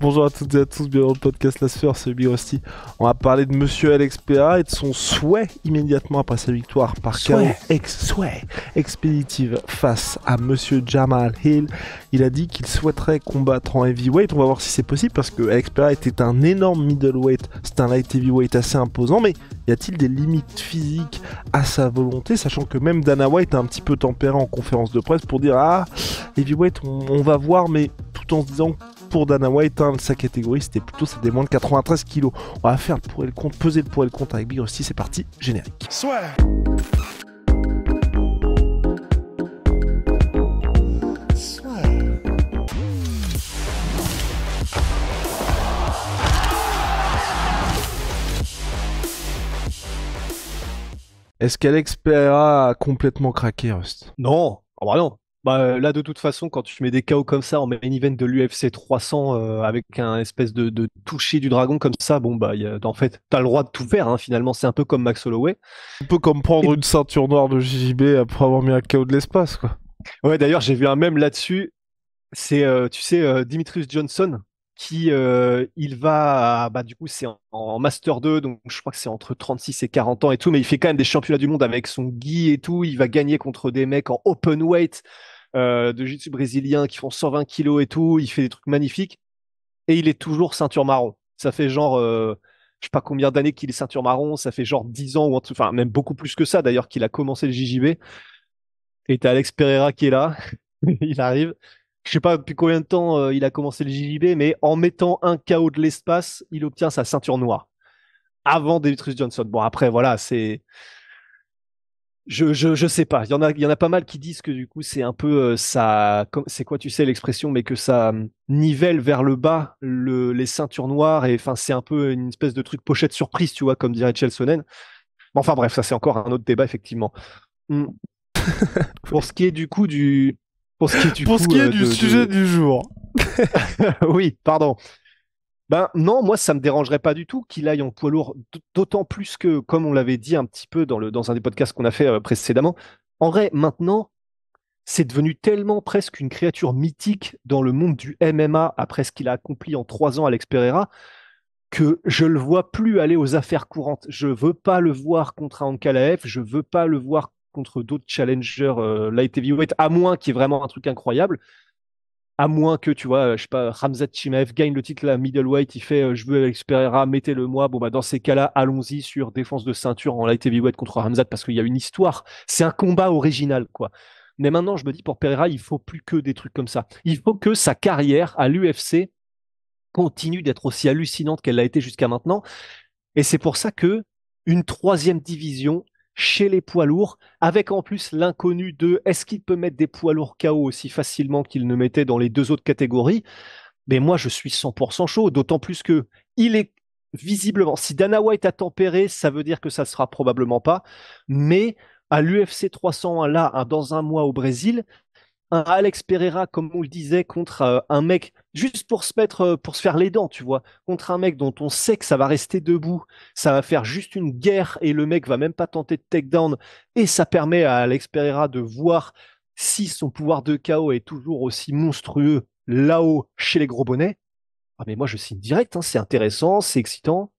Bonjour à toutes et à tous, bienvenue dans le podcast La Sphère, c'est Birosti. On va parler de Monsieur Alex et de son souhait immédiatement après sa victoire par KO ex souhait expéditive face à Monsieur Jamal Hill. Il a dit qu'il souhaiterait combattre en heavyweight. On va voir si c'est possible parce que Alex était un énorme middleweight, c'est un light heavyweight assez imposant, mais y a-t-il des limites physiques à sa volonté, sachant que même Dana White a un petit peu tempéré en conférence de presse pour dire ah heavyweight on, on va voir, mais tout en se disant pour Dana White, hein. sa catégorie c'était plutôt ça des moins de 93 kilos. On va faire le pour et le compte, peser le pour et le compte avec Big Rusty, c'est parti, générique. Soit. Est-ce qu'Alex Pereira a complètement craqué, Rust Non, Ah bah non, bah, euh, là, de toute façon, quand tu mets des KO comme ça en main event de l'UFC 300 euh, avec un espèce de, de, toucher du dragon comme ça, bon, bah, en fait, t'as le droit de tout faire, hein, finalement. C'est un peu comme Max Holloway. Un peu comme prendre une ceinture noire de JJB après avoir mis un KO de l'espace, quoi. Ouais, d'ailleurs, j'ai vu un même là-dessus. C'est, euh, tu sais, dimitris Dimitrius Johnson qui il va bah du coup c'est en, master 2 donc je crois que c'est entre 36 et 40 ans et tout mais il fait quand même des championnats du monde avec son guy et tout il va gagner contre des mecs en open weight euh, de jiu-jitsu brésilien qui font 120 kilos et tout. Il fait des trucs magnifiques. Et il est toujours ceinture marron. Ça fait genre, euh, je sais pas combien d'années qu'il est ceinture marron. Ça fait genre 10 ans ou enfin même beaucoup plus que ça d'ailleurs qu'il a commencé le JJB. Et t'as Alex Pereira qui est là. il arrive. Je sais pas depuis combien de temps euh, il a commencé le JJB, mais en mettant un KO de l'espace, il obtient sa ceinture noire avant Demetrius Johnson. Bon après voilà c'est je, je, sais pas. Il y en a, il y en a pas mal qui disent que du coup c'est un peu euh, ça, c'est quoi tu sais l'expression, mais que ça hum, nivelle vers le bas le, les ceintures noires et enfin c'est un peu une espèce de truc pochette surprise, tu vois, comme dirait Chelsonen. Mais enfin bref, ça c'est encore un autre débat effectivement. Hum. pour ce qui est du coup du, pour ce qui est du, euh, sujet du jour. oui, pardon. Ben non, moi ça me dérangerait pas du tout qu'il aille en poids lourd, d'autant plus que, comme on l'avait dit un petit peu dans, dans un des podcasts qu'on a fait euh, précédemment, en vrai maintenant, c'est devenu tellement presque une créature mythique dans le monde du MMA après ce qu'il a accompli en trois ans à l'Experera, que je le vois plus aller aux affaires courantes. Je veux pas le voir contre un Ankalaev, je veux pas le voir contre d'autres challengers euh, light heavyweight, à moins qu'il y vraiment un truc incroyable à moins que, tu vois, euh, je sais pas, Ramzat Chimaev gagne le titre à middleweight, il fait, euh, je veux avec Pereira, mettez-le moi. Bon, bah, dans ces cas-là, allons-y sur défense de ceinture en light heavyweight contre Ramzad parce qu'il y a une histoire. C'est un combat original, quoi. Mais maintenant, je me dis, pour Pereira, il faut plus que des trucs comme ça. Il faut que sa carrière à l'UFC continue d'être aussi hallucinante qu'elle l'a été jusqu'à maintenant. Et c'est pour ça que une troisième division chez les poids lourds, avec en plus l'inconnu de est-ce qu'il peut mettre des poids lourds KO aussi facilement qu'il ne mettait dans les deux autres catégories. Mais moi, je suis 100% chaud, d'autant plus que il est visiblement, si Danawa est à tempérer, ça veut dire que ça ne sera probablement pas. Mais à l'UFC 301, là, dans un mois au Brésil, un Alex Pereira, comme on le disait, contre euh, un mec, juste pour se mettre, euh, pour se faire les dents, tu vois, contre un mec dont on sait que ça va rester debout, ça va faire juste une guerre et le mec va même pas tenter de takedown et ça permet à Alex Pereira de voir si son pouvoir de chaos est toujours aussi monstrueux là-haut chez les gros bonnets. Ah mais moi je signe direct, hein, c'est intéressant, c'est excitant.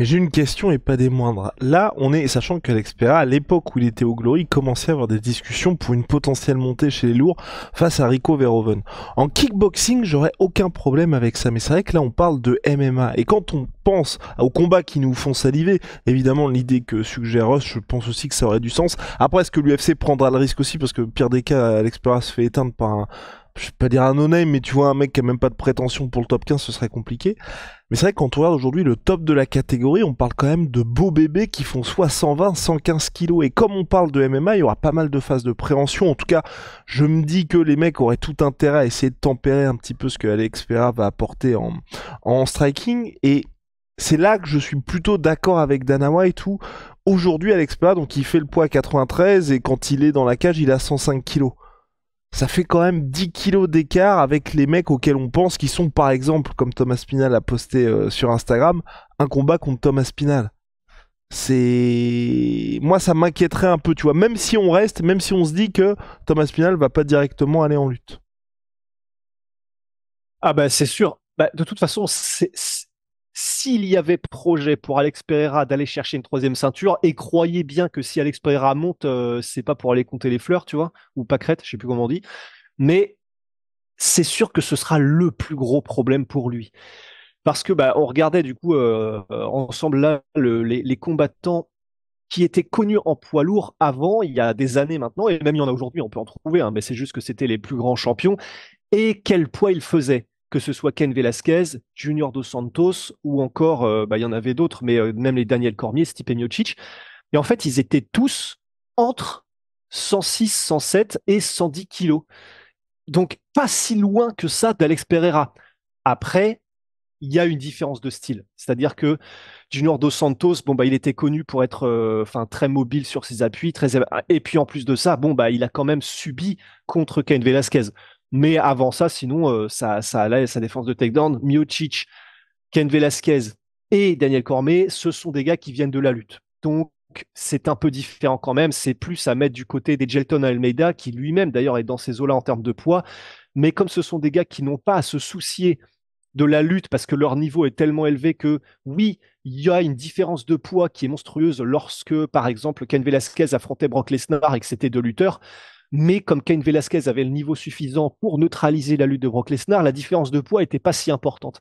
Mais J'ai une question et pas des moindres. Là, on est, sachant que l'Expera, à l'époque où il était au Glory, commençait à avoir des discussions pour une potentielle montée chez les lourds face à Rico Verhoeven. En kickboxing, j'aurais aucun problème avec ça, mais c'est vrai que là, on parle de MMA. Et quand on pense aux combats qui nous font saliver, évidemment, l'idée que suggère Ross, je pense aussi que ça aurait du sens. Après, est-ce que l'UFC prendra le risque aussi Parce que pire des cas, l'Expera se fait éteindre par un, je vais pas dire un no-name, mais tu vois, un mec qui a même pas de prétention pour le top 15, ce serait compliqué. Mais c'est vrai que quand on regarde aujourd'hui le top de la catégorie, on parle quand même de beaux bébés qui font soit 120, 115 kilos. Et comme on parle de MMA, il y aura pas mal de phases de préhension. En tout cas, je me dis que les mecs auraient tout intérêt à essayer de tempérer un petit peu ce que Alex va apporter en, en striking. Et c'est là que je suis plutôt d'accord avec Dana White tout. aujourd'hui Alex Pereira, donc il fait le poids à 93 et quand il est dans la cage, il a 105 kilos ça fait quand même 10 kilos d'écart avec les mecs auxquels on pense qui sont par exemple, comme Thomas Spinal a posté euh, sur Instagram, un combat contre Thomas Spinal. C'est moi ça m'inquiéterait un peu, tu vois, même si on reste, même si on se dit que Thomas Spinal va pas directement aller en lutte. Ah bah c'est sûr. Bah, de toute façon, c'est s'il y avait projet pour Alex Pereira d'aller chercher une troisième ceinture, et croyez bien que si Alex Pereira monte, euh, c'est pas pour aller compter les fleurs, tu vois, ou pas crête, je sais plus comment on dit, mais c'est sûr que ce sera le plus gros problème pour lui. Parce que bah, on regardait du coup euh, ensemble là les, combattants qui étaient connus en poids lourd avant, il y a des années maintenant, et même il y en a aujourd'hui, on peut en trouver, hein, mais c'est juste que c'était les plus grands champions, et quel poids ils faisaient que ce soit Ken Velasquez, Junior Dos Santos ou encore, euh, bah, il y en avait d'autres, mais euh, même les Daniel Cormier, Stipe Miocic. Et en fait, ils étaient tous entre 106, 107 et 110 kilos. Donc, pas si loin que ça d'Alex Pereira. Après, il y a une différence de style. C'est-à-dire que Junior Dos Santos, bon, bah, il était connu pour être euh, enfin très mobile sur ses appuis. Très... Et puis, en plus de ça, bon, bah, il a quand même subi contre Ken Velasquez. Mais avant ça, sinon, euh, ça, ça sa défense de takedown. Miocic, Ken Velasquez et Daniel Cormier, ce sont des gars qui viennent de la lutte. Donc, c'est un peu différent quand même. C'est plus à mettre du côté des Gelton Almeida, qui lui-même d'ailleurs est dans ces eaux-là en termes de poids. Mais comme ce sont des gars qui n'ont pas à se soucier de la lutte parce que leur niveau est tellement élevé que oui, il y a une différence de poids qui est monstrueuse lorsque, par exemple, Ken Velasquez affrontait Brock Lesnar et que c'était deux lutteurs mais comme Cain Velasquez avait le niveau suffisant pour neutraliser la lutte de Brock Lesnar, la différence de poids n'était pas si importante.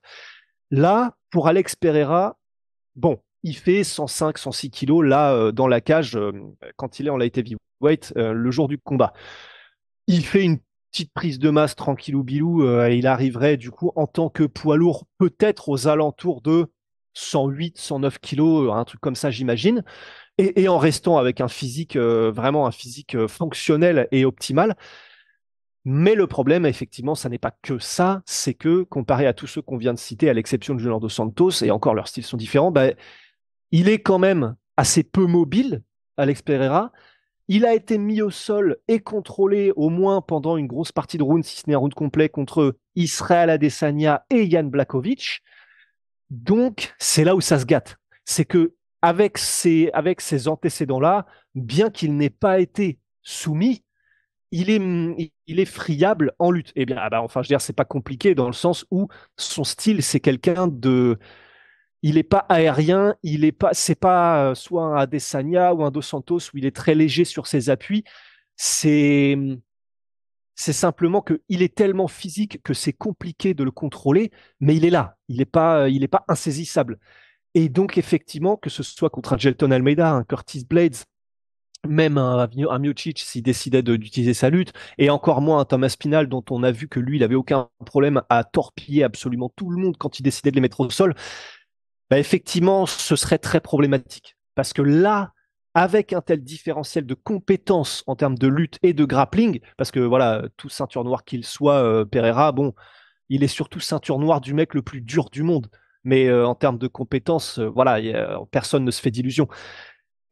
Là, pour Alex Pereira, bon, il fait 105, 106 kilos là euh, dans la cage euh, quand il est en light heavyweight euh, le jour du combat. Il fait une petite prise de masse tranquillou bilou et il arriverait du coup en tant que poids lourd peut-être aux alentours de 108, 109 kg, un truc comme ça j'imagine et, en restant avec un physique, euh, vraiment un physique euh, fonctionnel et optimal. Mais le problème, effectivement, ça n'est pas que ça, c'est que comparé à tous ceux qu'on vient de citer, à l'exception de Junior Santos, et encore leurs styles sont différents, bah, il est quand même assez peu mobile, Alex Pereira. Il a été mis au sol et contrôlé au moins pendant une grosse partie de round, si ce n'est un round complet, contre Israel Adesanya et Yann Blakovic. Donc, c'est là où ça se gâte. C'est que avec ces, avec ces antécédents-là, bien qu'il n'ait pas été soumis, il est, il est friable en lutte. Eh bien, ah bah, enfin, je veux dire, c'est pas compliqué dans le sens où son style, c'est quelqu'un de. Il n'est pas aérien, il n'est pas, c'est pas euh, soit un Adesanya ou un Dos Santos où il est très léger sur ses appuis. C'est, c'est simplement qu'il est tellement physique que c'est compliqué de le contrôler, mais il est là. Il n'est pas, il est pas insaisissable. Et donc, effectivement, que ce soit contre un Gelton Almeida, un Curtis Blades, même un, un Miocic s'il décidait d'utiliser sa lutte, et encore moins un Thomas Pinal dont on a vu que lui, il avait aucun problème à torpiller absolument tout le monde quand il décidait de les mettre au sol, bah effectivement, ce serait très problématique. Parce que là, avec un tel différentiel de compétences en termes de lutte et de grappling, parce que voilà, tout ceinture noire qu'il soit, euh, Pereira, bon, il est surtout ceinture noire du mec le plus dur du monde mais euh, en termes de compétences, euh, voilà, euh, personne ne se fait d'illusions.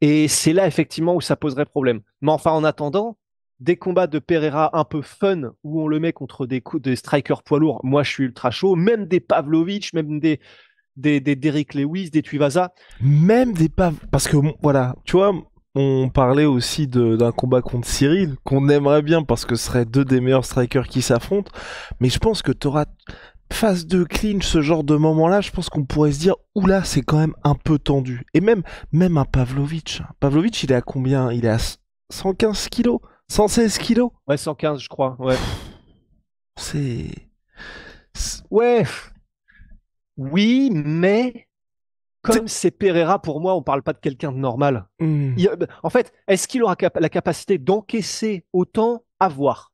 Et c'est là effectivement où ça poserait problème. Mais enfin, en attendant, des combats de Pereira un peu fun où on le met contre des, des strikers poids lourds, moi je suis ultra chaud, même des Pavlovich, même des des, Derrick Lewis, des Tuivasa, même des Pav parce que voilà, tu vois, on parlait aussi d'un combat contre Cyril qu'on aimerait bien parce que ce seraient deux des meilleurs strikers qui s'affrontent, mais je pense que tu auras phase de clinch, ce genre de moment-là, je pense qu'on pourrait se dire oula, c'est quand même un peu tendu. Et même même un Pavlovitch. Pavlovitch, il est à combien Il est à 115 kilos 116 kilos Ouais, 115, je crois. Ouais. C'est. Ouais. Oui, mais comme c'est Pereira, pour moi, on parle pas de quelqu'un de normal. Hmm. en fait, est-ce qu'il aura la capacité d'encaisser autant à voir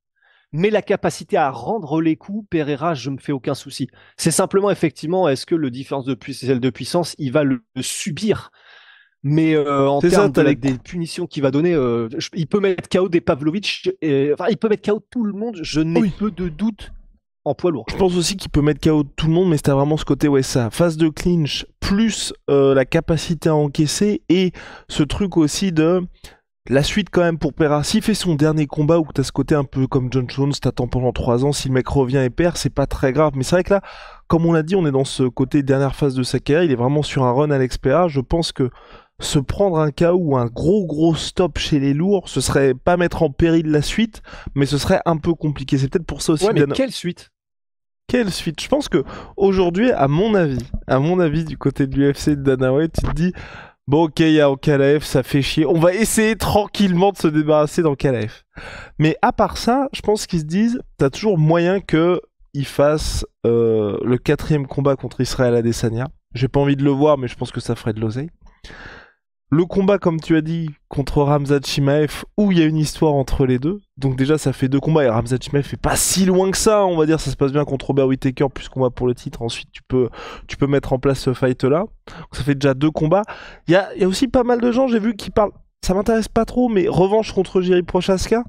mais la capacité à rendre les coups, Pereira, je ne me fais aucun souci. C'est simplement effectivement, est-ce que le différence de, puissance, de puissance il va le, subir mais euh, en termes avec des punitions qu'il va donner, euh, il peut mettre KO des Pavlovich, enfin il peut mettre KO tout le monde. Je n'ai peu de doute en poids lourd. Je pense aussi qu'il peut mettre KO tout le monde, mais c'était vraiment ce côté ouais ça phase de clinch plus euh, la capacité à encaisser et ce truc aussi de la suite quand même pour Perra, s'il fait son dernier combat ou où t'as ce côté un peu comme John Jones, t'attends pendant 3 ans, si le mec revient et perd, c'est pas très grave. Mais c'est vrai que là, comme on l'a dit, on est dans ce côté dernière phase de sa carrière, il est vraiment sur un run à Pera. Je pense que se prendre un KO ou un gros gros stop chez les lourds, ce serait pas mettre en péril la suite, mais ce serait un peu compliqué. C'est peut-être pour ça aussi. mais quelle suite quelle suite Je pense que aujourd'hui, à mon avis, à mon avis du côté de l'UFC de Dana White, tu te dis Bon, ok, il y a en ça fait chier. On va essayer tranquillement de se débarrasser dans KLF. Mais à part ça, je pense qu'ils se disent, t'as toujours moyen que fassent euh, le quatrième combat contre Israël à Desania. J'ai pas envie de le voir, mais je pense que ça ferait de l'oseille. Le combat, comme tu as dit, contre Ramzat Chimaev, où il y a une histoire entre les deux. Donc déjà, ça fait deux combats et Ramzat Chimaev est pas si loin que ça. On va dire, ça se passe bien contre Robert Whittaker puisqu'on va pour le titre. Ensuite, tu peux, tu peux mettre en place ce fight-là. Ça fait déjà deux combats. Il y a, y aussi pas mal de gens, j'ai vu, qui parlent. Ça m'intéresse pas trop, mais revanche contre Jiri Prochaska.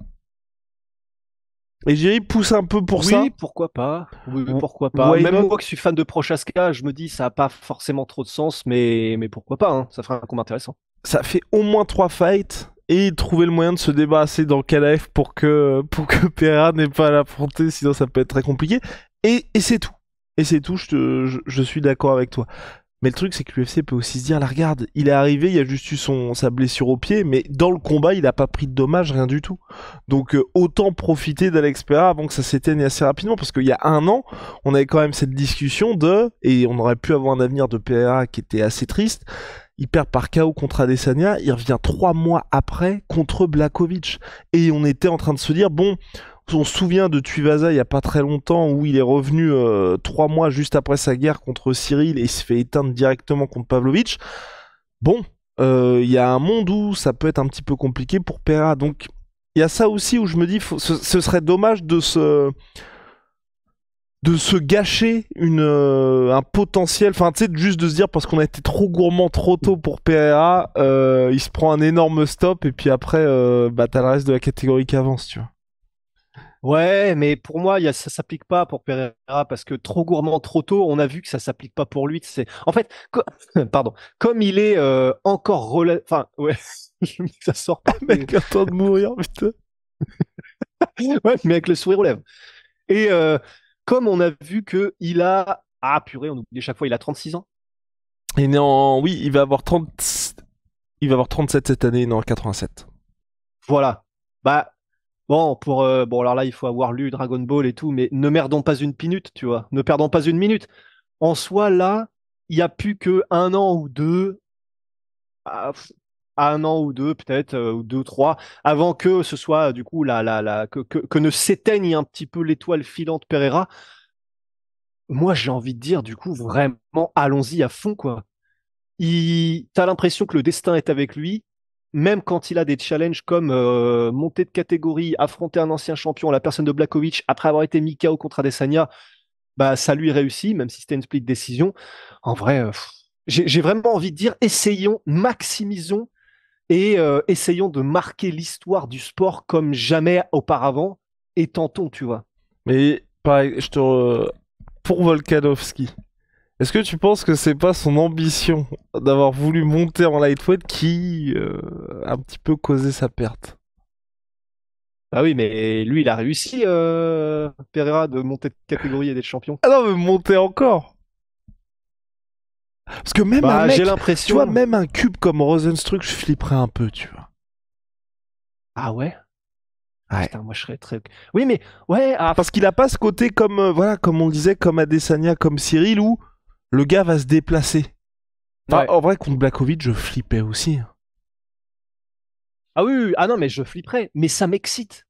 Et Jerry pousse un peu pour oui, ça. Pourquoi pas. Oui, pourquoi pas. Même moi, moi je suis fan de Prochaska, je me dis ça n'a pas forcément trop de sens, mais, mais pourquoi pas. Hein. Ça ferait un combat intéressant ça fait au moins trois fights et trouver le moyen de se débarrasser dans KLF pour que, pour que Pera n'ait pas à l'affronter, sinon ça peut être très compliqué. Et, et c'est tout. Et c'est tout, je, je, suis d'accord avec toi. Mais le truc, c'est que l'UFC peut aussi se dire, là regarde, il est arrivé, il a juste eu son, sa blessure au pied, mais dans le combat, il n'a pas pris de dommages, rien du tout. Donc euh, autant profiter d'Alex Pera avant que ça s'éteigne assez rapidement, parce qu'il y a un an, on avait quand même cette discussion de, et on aurait pu avoir un avenir de Pera qui était assez triste, il perd par KO contre Adesanya, il revient trois mois après contre Blakovic. Et on était en train de se dire, bon, on se souvient de Tuivasa il n'y a pas très longtemps où il est revenu euh, trois mois juste après sa guerre contre Cyril et il se fait éteindre directement contre Pavlovich. Bon, euh, il y a un monde où ça peut être un petit peu compliqué pour Pera. Donc il y a ça aussi où je me dis, ce, serait dommage de se de se gâcher une, euh, un potentiel, enfin tu sais, juste de se dire parce qu'on a été trop gourmand trop tôt pour Pereira, euh, il se prend un énorme stop et puis après, euh, bah t'as le reste de la catégorie qui avance, tu vois. Ouais, mais pour moi, ça ne ça s'applique pas pour Pereira parce que trop gourmand, trop tôt, on a vu que ça s'applique pas pour lui. C'est en fait, pardon, comme il est encore relais, enfin ouais, ça sort pas. Mec, attends de mourir, putain. ouais, mais avec le sourire aux Et comme on a vu que il a ah purée, on oublie chaque fois, il a 36 ans. Et non, oui, il va avoir il va avoir 37 cette année, non, 87. Voilà. Bah bon, pour euh, bon alors là, il faut avoir lu Dragon Ball et tout, mais ne merdons pas une minute, tu vois. Ne perdons pas une minute. En soi là, il y a plus que un an ou deux ah, à un an ou deux peut-être euh, ou deux trois avant que ce soit du coup la, la, que, ne s'éteigne un petit peu l'étoile filante Pereira moi j'ai envie de dire du coup vraiment allons-y à fond quoi t'as l'impression que le destin est avec lui même quand il a des challenges comme euh, monter de catégorie, affronter un ancien champion, la personne de Blakovic, après avoir été Mikao contre Adesanya, bah ça lui réussit, même si c'était une split décision. En vrai, euh, j'ai vraiment envie de dire, essayons, maximisons et euh, essayons de marquer l'histoire du sport comme jamais auparavant et tentons, tu vois. Mais pareil, je te pour Volkanovski. Est-ce que tu penses que c'est pas son ambition d'avoir voulu monter en lightweight qui euh, a un petit peu causé sa perte Ah oui, mais lui, il a réussi, euh, Pereira, de monter de catégorie et d'être champion. Ah non, mais monter encore parce que même bah, un mec, tu vois, même un cube comme Rosenstruck, je flipperais un peu, tu vois. Ah ouais ah, moi je serais très. Oui, mais ouais. Ah, Parce qu'il a pas ce côté comme euh, voilà, comme on disait, comme Adesanya, comme Cyril, où le gars va se déplacer. En vrai, contre Ovid, je flippais aussi. Ah oui, oui, ah non, mais je flipperais. Mais ça m'excite.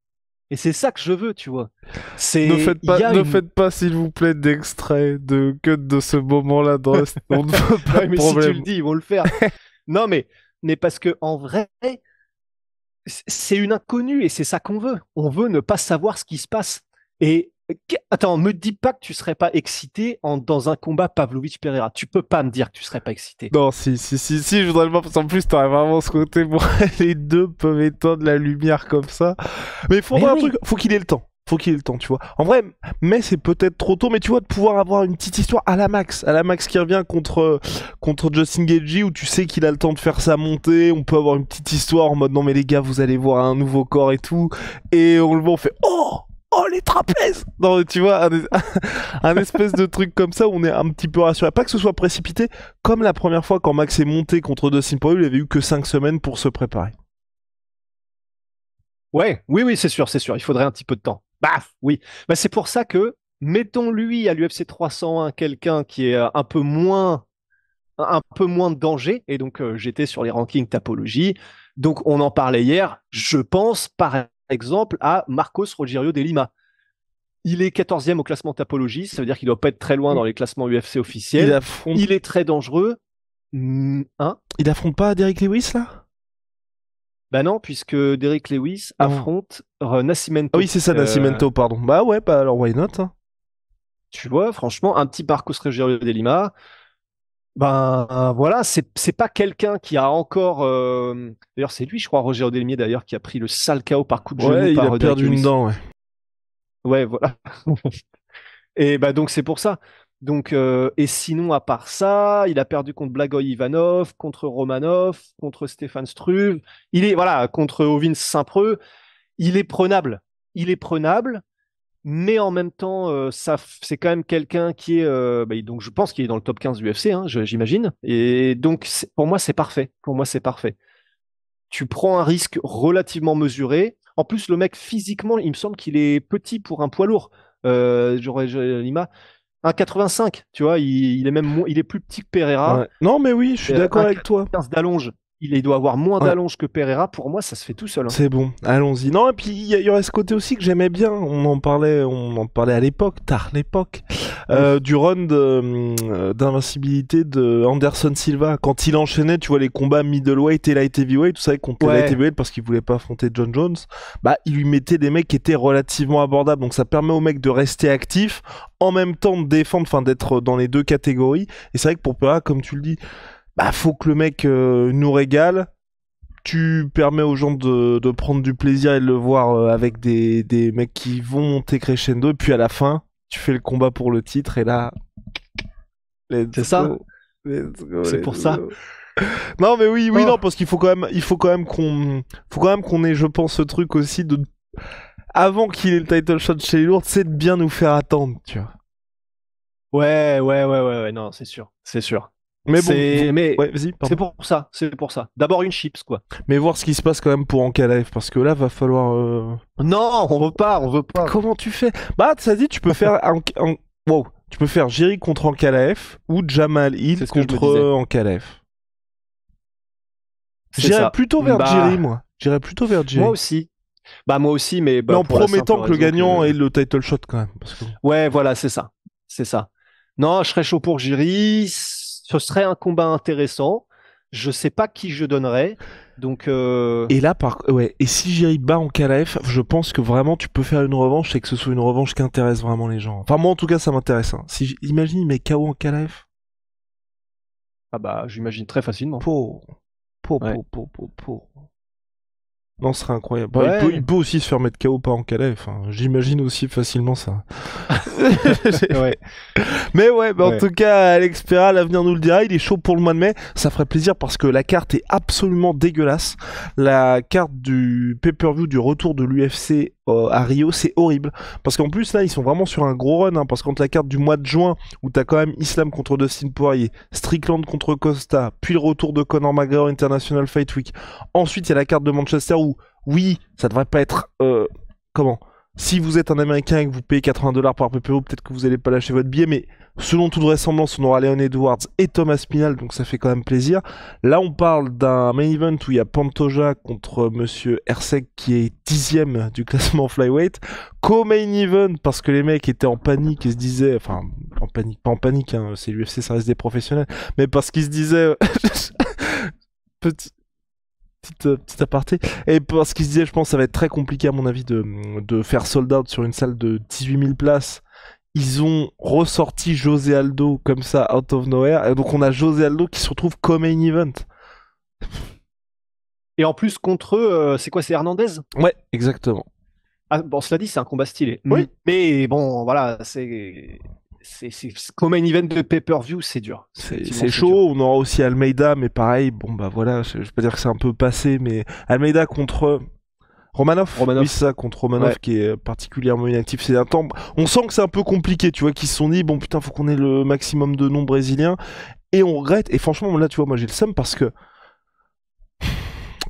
Et c'est ça que je veux, tu vois. C'est... Ne faites pas, ne faites pas, s'il vous plaît, d'extrait de que de ce moment-là dans On ne veut pas mais Si tu le dis, ils vont le faire. non, mais, mais parce que en vrai, c'est une inconnue et c'est ça qu'on veut. On veut ne pas savoir ce qui se passe. Et Attends, me dis pas que tu serais pas excité dans un combat Pavlovich Pereira. Tu peux pas me dire que tu serais pas excité. Non, si, si, si, si, je voudrais le voir. Parce qu'en plus, t'aurais vraiment ce côté. Bon, les deux peuvent étendre la lumière comme ça. Mais il faut un truc. Faut qu'il ait le temps. Faut qu'il ait le temps, tu vois. En vrai, mais c'est peut-être trop tôt, mais tu vois, de pouvoir avoir une petite histoire à la Max, à la Max qui revient contre, contre Justin Gagey, où tu sais qu'il a le temps de faire sa montée, on peut avoir une petite histoire en mode non mais les gars, vous allez voir un nouveau corps et tout, et on le voit, on fait oh oh les trapèzes Non, tu vois, un, espèce de truc comme ça où on est un petit peu rassuré. Pas que ce soit précipité, comme la première fois quand Max est monté contre Dustin Poirier, il avait eu que 5 semaines pour se préparer. Ouais, oui, oui, c'est sûr, c'est sûr. Il faudrait un petit peu de temps. Baf, oui. Bah, c'est pour ça que, mettons-lui à l'UFC 301 quelqu'un qui est euh, un peu moins un peu moins de danger. Et donc, euh, j'étais sur les rankings Tapologie. Donc, on en parlait hier. Je pense, pareil, exemple, à Marcos Rogerio de Lima. Il est 14e au classement Tapologie, ça veut dire qu'il doit pas être très loin dans les classements UFC officiels. Il, est très dangereux. Hmm, hein il affronte pas Derek Lewis là Bah non, puisque Derek Lewis affronte euh, Nascimento. Ah oui, c'est ça, euh, Nascimento, pardon. Bah ouais, bah alors why not hein Tu vois, franchement, un petit Marcos Rogerio de Lima, ben voilà, c'est pas quelqu'un qui a encore. Euh, d'ailleurs, c'est lui, je crois, Roger Odelmier, d'ailleurs, qui a pris le sale chaos par coup de genou. il a perdu une dent. Ouais. voilà. et bah donc c'est pour ça. Donc euh, et sinon à part ça, il a perdu contre Blagoï Ivanov, contre Romanov, contre Stéphane Struve. Il est voilà contre Ovin Saint-Preux. Il est prenable. Il est prenable mais en même temps, euh, c'est quand même quelqu'un qui est, euh, bah, donc je pense qu'il est dans le top 15 du UFC, hein, j'imagine. Et donc, pour moi, c'est parfait. Pour moi, c'est parfait. Tu prends un risque relativement mesuré. En plus, le mec, physiquement, il me semble qu'il est petit pour un poids lourd. Euh, J'aurais Lima. 1,85, tu vois, il, est même il est plus petit que Pereira. Non, mais oui, je suis euh, d'accord avec toi. 15 d'allonge il doit avoir moins d'allonges d'allonge que Pereira. Pour moi, ça se fait tout seul. Hein. C'est bon, allons-y. Non, et puis il y, aurait ce côté aussi que j'aimais bien. On en parlait, on en parlait à l'époque, tard l'époque, euh, du run euh, d'invincibilité de, Anderson Silva quand il enchaînait, tu vois, les combats middleweight et light heavyweight, tout ça, qu'on ouais. light heavyweight parce qu'il voulait pas affronter John Jones. Bah, il lui mettait des mecs qui étaient relativement abordables. Donc ça permet au mec de rester actif en même temps de défendre, enfin d'être dans les deux catégories. Et c'est vrai que pour Pereira, comme tu le dis bah faut que le mec euh, nous régale. Tu permets aux gens de, de, prendre du plaisir et de le voir euh, avec des, des, mecs qui vont monter crescendo. Et puis à la fin, tu fais le combat pour le titre et là. C'est ça. C'est pour ça. Non mais oui, oui, oh. non, parce qu'il faut quand même, il faut quand même qu'on, faut quand même qu'on ait, je pense, ce truc aussi de avant qu'il ait le title shot chez les lourds, c'est de bien nous faire attendre, tu vois. Ouais, ouais, ouais, ouais, ouais, non, c'est sûr, c'est sûr. Mais bon, c'est pour ça, c'est pour ça. D'abord une chips quoi. Mais voir ce qui se passe quand même pour en parce que là va falloir. Euh, non, on veut pas, on veut pas. Comment tu fais Bah ça dit, tu peux faire un, tu peux faire Jiri contre Enkalef ou Jamal Hill contre euh, Ankalaef. J'irais plutôt vers bah, Jiri, moi. plutôt vers Jerry. Moi aussi. Bah moi aussi, mais, bah, en promettant que le gagnant ait le title shot quand même. Ouais, voilà, c'est ça, c'est ça. Non, je serais chaud pour Jiri ce serait un combat intéressant. Je sais pas qui je donnerais. Donc euh, Et là, par... ouais. Et si Jerry bas en KLF, je pense que vraiment tu peux faire une revanche et que ce soit une revanche qui intéresse vraiment les gens. Enfin, moi en tout cas, ça m'intéresse. Hein. Si j'imagine Imagine, il KO en KLF. Ah bah, j'imagine très facilement. Pour, pour, pour, pour, pour. Non, ce serait incroyable. Bah, il, peut, aussi se faire mettre KO pas en calais. Enfin, J'imagine aussi facilement ça. Mais ouais, bah, en tout cas, Alex Péra, l'avenir nous le dira. Il est chaud pour le mois de mai. Ça ferait plaisir parce que la carte est absolument dégueulasse. La carte du pay-per-view du retour de l'UFC euh, à Rio, c'est horrible. Parce qu'en plus, là, ils sont vraiment sur un gros run. parce hein, parce qu'entre la carte du mois de juin, où t'as quand même Islam contre Dustin Poirier, Strickland contre Costa, puis le retour de Conor McGregor International Fight Week. Ensuite, il y a la carte de Manchester où oui, ça devrait pas être. Euh, comment Si vous êtes un Américain et que vous payez 80 dollars par PPO, peut-être que vous n'allez pas lâcher votre billet, mais selon toute vraisemblance, on aura Leon Edwards et Thomas Spinal, donc ça fait quand même plaisir. Là, on parle d'un main event où il y a Pantoja contre Monsieur Hersek qui est dixième du classement flyweight. Co-main event parce que les mecs étaient en panique et se disaient, enfin, en panique, pas en panique, hein, c'est l'UFC, ça reste des professionnels, mais parce qu'ils se disaient. Petit, euh, petite, aparté. Et parce qu'ils se disait, je pense, que ça va être très compliqué, à mon avis, de, de faire sold out sur une salle de 18 000 places ils ont ressorti José Aldo comme ça out of nowhere et donc on a José Aldo qui se retrouve comme main event. Et en plus contre eux, euh, c'est quoi c'est Hernandez Ouais, exactement. Ah, bon, cela dit, c'est un combat stylé. Oui. Mais bon, voilà, c'est c'est comme un event de pay-per-view, c'est dur. C'est chaud. On aura aussi Almeida, mais pareil, bon bah voilà, je, peux dire que c'est un peu passé, mais Almeida contre Romanov, Romanov. ça contre Romanov qui est particulièrement inactif C'est un temps. On sent que c'est un peu compliqué, tu vois, qu'ils se sont dit bon putain, faut qu'on ait le maximum de noms brésiliens et on regrette. Et franchement, là, tu vois, moi j'ai le seum parce que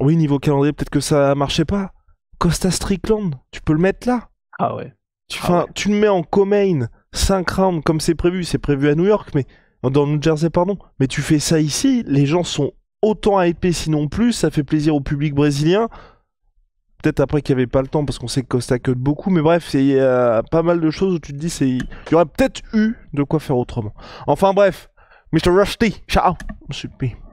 oui, niveau calendrier, peut-être que ça marchait pas. Costa Strickland, tu peux le mettre là. Ah ouais. Tu, ah tu le mets en co 5 rounds comme c'est prévu, c'est prévu à New York, mais euh, dans New Jersey, pardon. Mais tu fais ça ici, les gens sont autant hypés, sinon plus, ça fait plaisir au public brésilien. Peut-être après qu'il n'y avait pas le temps, parce qu'on sait que Costa cut beaucoup, mais bref, c'est y euh, pas mal de choses où tu te dis, il y aurait peut-être eu de quoi faire autrement. Enfin bref, Mr. Rusty, ciao,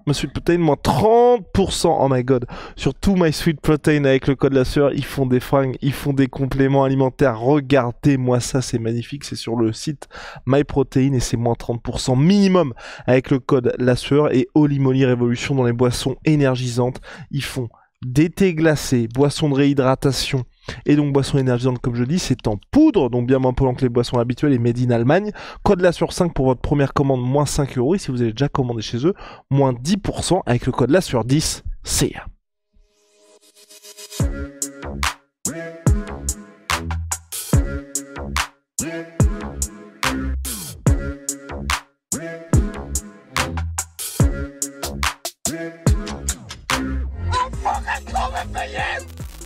My Sweet Protein, moins 30%. Oh my god. Sur tout My Sweet Protein avec le code la sueur, ils font des fringues, ils font des compléments alimentaires. Regardez-moi ça, c'est magnifique. C'est sur le site My MyProtein et c'est moins 30% minimum avec le code la sueur et Holy Moly Révolution dans les boissons énergisantes. Ils font des thés glacés, boissons de réhydratation, et donc boisson énergisante, comme je dis, c'est en poudre, donc bien moins polluant que les boissons habituelles et made in Allemagne. Code là sur 5 pour votre première commande, moins 5 euros. Et si vous avez déjà commandé chez eux, moins 10% avec le code là sur 10, CA.